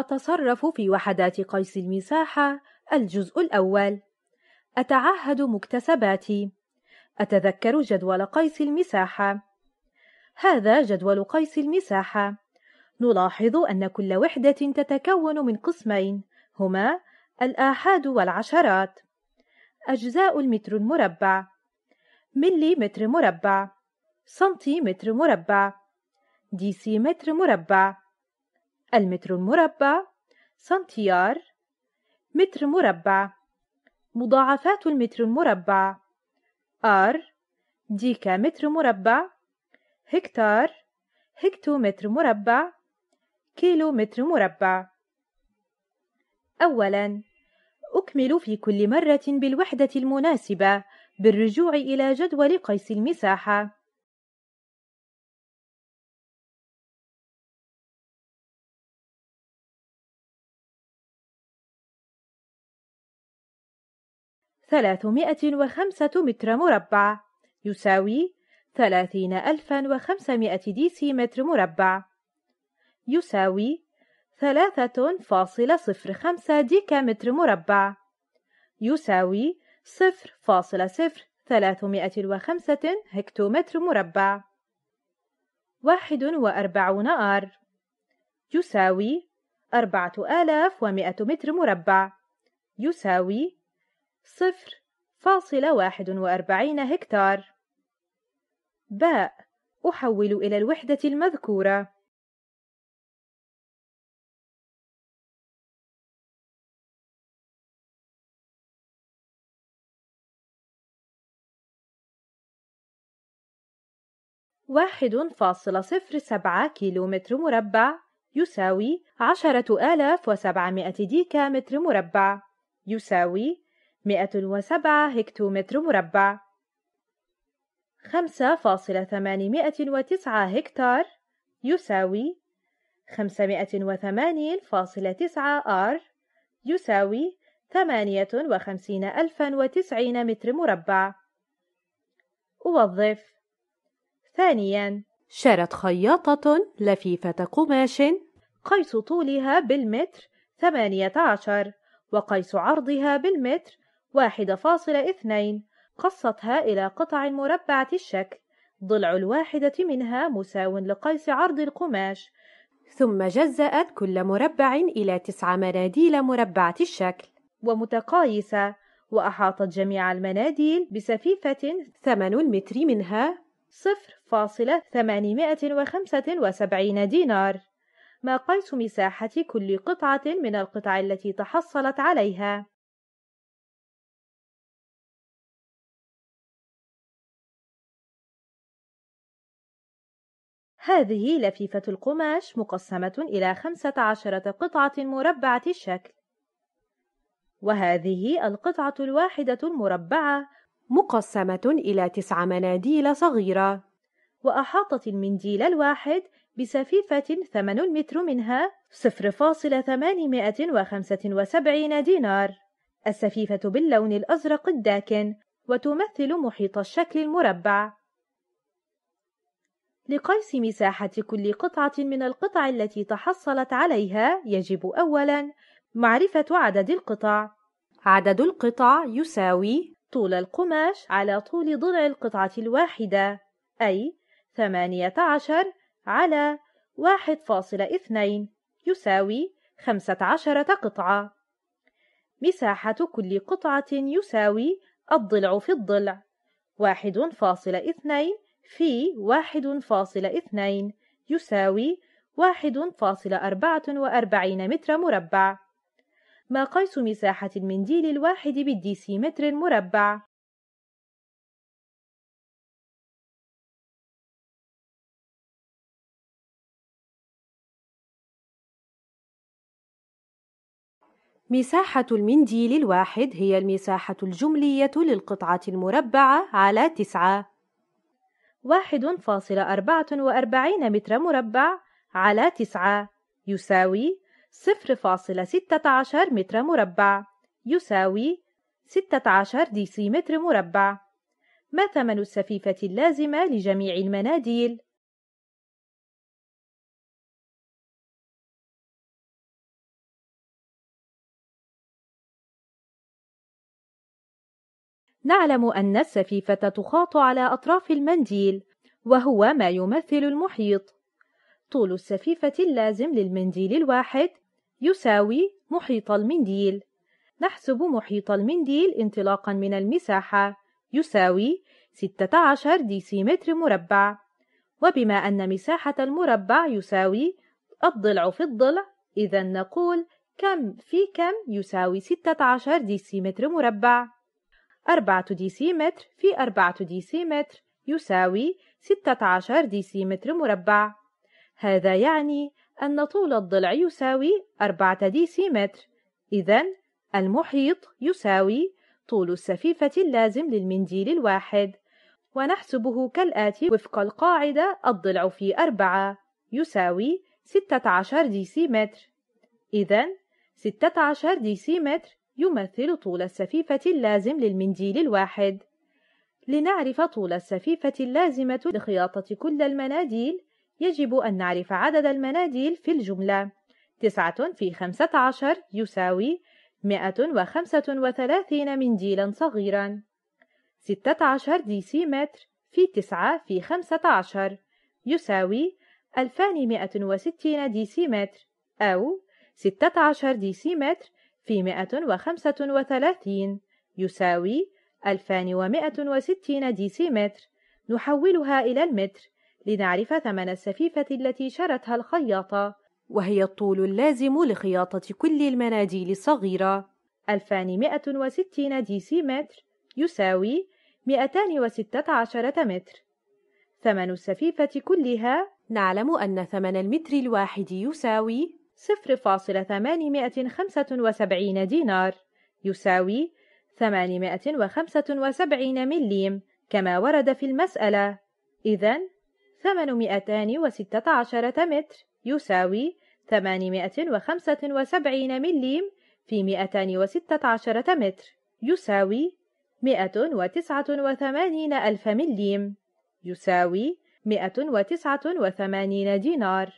أتصرف في وحدات قيس المساحة الجزء الأول أتعهد مكتسباتي أتذكر جدول قيس المساحة هذا جدول قيس المساحة نلاحظ أن كل وحدة تتكون من قسمين هما الآحاد والعشرات أجزاء المتر المربع ملي متر مربع سنتي متر مربع ديسي متر مربع المتر المربع سنتيار متر مربع مضاعفات المتر المربع ار ديكا متر مربع هكتار هكتومتر مربع كيلو متر مربع أولاً أكمل في كل مرة بالوحدة المناسبة بالرجوع إلى جدول قيس المساحة ثلاثمائة وخمسة متر مربع يساوي ثلاثين ألفا وخمسمائة ديسي متر مربع يساوي ثلاثة فاصل صفر خمسة ديكا متر مربع يساوي صفر فاصل صفر ثلاثمائة وخمسة هكتومتر مربع واحد وأربعون آر يساوي أربعة آلاف ومائة متر مربع يساوي صفر فاصلة واحد وأربعين هكتار باء أحول إلى الوحدة المذكورة واحد فاصلة صفر سبعة كيلومتر مربع يساوي عشرة آلاف وسبعمائة ديكا متر مربع يساوي مئة وسبعة هكتومتر مربع خمسة فاصلة ثمانمائة وتسعة هكتار يساوي خمسمائة وثمانين فاصلة تسعة آر يساوي ثمانية وخمسين ألفا وتسعين متر مربع أوظف ثانيا شرت خياطة لفيفة قماش قيس طولها بالمتر ثمانية عشر وقيس عرضها بالمتر واحد فاصل اثنين قصتها إلى قطع مربعة الشكل ضلع الواحدة منها مساو لقيس عرض القماش ثم جزأت كل مربع إلى تسع مناديل مربعة الشكل ومتقايسة وأحاطت جميع المناديل بسفيفة ثمن المتر منها صفر فاصلة ثمانمائة وخمسة وسبعين دينار ما قيس مساحة كل قطعة من القطع التي تحصلت عليها هذه لفيفة القماش مقسمة إلى خمسة عشرة قطعة مربعة الشكل وهذه القطعة الواحدة المربعة مقسمة إلى تسع مناديل صغيرة وأحاطت المنديل الواحد بسفيفة ثمن المتر منها 0.875 دينار السفيفة باللون الأزرق الداكن وتمثل محيط الشكل المربع لقيس مساحة كل قطعة من القطع التي تحصلت عليها يجب أولاً معرفة عدد القطع عدد القطع يساوي طول القماش على طول ضلع القطعة الواحدة أي 18 على 1.2 يساوي 15 قطعة مساحة كل قطعة يساوي الضلع في الضلع 1.2 في واحد فاصل اثنين يساوي واحد فاصل أربعة وأربعين متر مربع ما قيس مساحة المنديل الواحد بالديسيمتر المربع؟ مساحة المنديل الواحد هي المساحة الجملية للقطعة المربعة على تسعة 1.44 متر مربع على 9 يساوي 0.16 متر مربع يساوي 16 ديسيمتر مربع ما ثمن السفيفة اللازمة لجميع المناديل؟ نعلم أن السفيفة تخاط على أطراف المنديل وهو ما يمثل المحيط طول السفيفة اللازم للمنديل الواحد يساوي محيط المنديل نحسب محيط المنديل انطلاقا من المساحة يساوي 16 ديسيمتر مربع وبما أن مساحة المربع يساوي الضلع في الضلع إذا نقول كم في كم يساوي 16 ديسيمتر مربع أربعة ديسيمتر في أربعة ديسيمتر يساوي ستة عشر ديسيمتر مربع هذا يعني أن طول الضلع يساوي أربعة ديسيمتر إذا المحيط يساوي طول السفيفة اللازم للمنديل الواحد ونحسبه كالآتي وفق القاعدة الضلع في أربعة يساوي ستة عشر ديسيمتر إذا ستة عشر ديسيمتر يمثل طول السفيفة اللازم للمنديل الواحد لنعرف طول السفيفة اللازمة لخياطة كل المناديل يجب أن نعرف عدد المناديل في الجملة 9 في 15 يساوي 135 منديلا صغيرا 16 ديسيمتر في 9 في 15 يساوي 2160 ديسيمتر أو 16 ديسيمتر في 135 يساوي 2160 ديسيمتر نحولها إلى المتر لنعرف ثمن السفيفة التي شرتها الخياطة وهي الطول اللازم لخياطة كل المناديل الصغيرة 2160 ديسيمتر يساوي 216 متر ثمن السفيفة كلها نعلم أن ثمن المتر الواحد يساوي 0875 دينار يساوي 875 مليم كما ورد في المسألة إذن 816 متر يساوي 875 مليم في 216 متر يساوي 189 ألف مليم يساوي 189 دينار